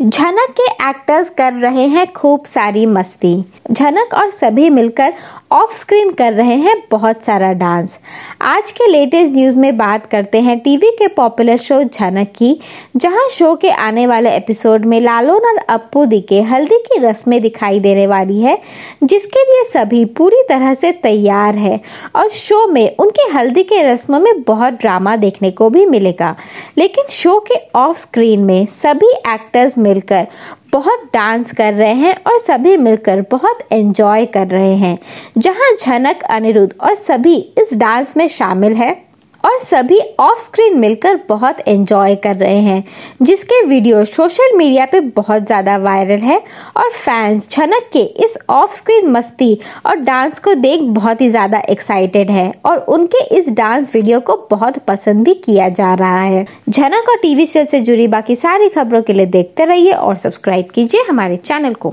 झनक के एक्टर्स कर रहे हैं खूब सारी मस्ती झनक और सभी मिलकर ऑफ स्क्रीन कर रहे हैं बहुत सारा डांस आज के लेटेस्ट न्यूज़ में बात करते हैं टीवी के पॉपुलर शो झनक की जहां शो के आने वाले एपिसोड में लालोन और अप्पू दी के हल्दी की रस्में दिखाई देने वाली है जिसके लिए सभी पूरी तरह से तैयार है और शो में उनके हल्दी के रस्म में बहुत ड्रामा देखने को भी मिलेगा लेकिन शो के ऑफ स्क्रीन में सभी एक्टर्स मिलकर बहुत डांस कर रहे हैं और सभी मिलकर बहुत एंजॉय कर रहे हैं जहां झनक अनिरुद्ध और सभी इस डांस में शामिल है और सभी ऑफ स्क्रीन मिलकर बहुत एंजॉय कर रहे हैं जिसके वीडियो सोशल मीडिया पे बहुत ज़्यादा वायरल है और फैंस झनक के इस ऑफ स्क्रीन मस्ती और डांस को देख बहुत ही ज़्यादा एक्साइटेड है और उनके इस डांस वीडियो को बहुत पसंद भी किया जा रहा है झनक और टीवी शो से जुड़ी बाकी सारी खबरों के लिए देखते रहिए और सब्सक्राइब कीजिए हमारे चैनल को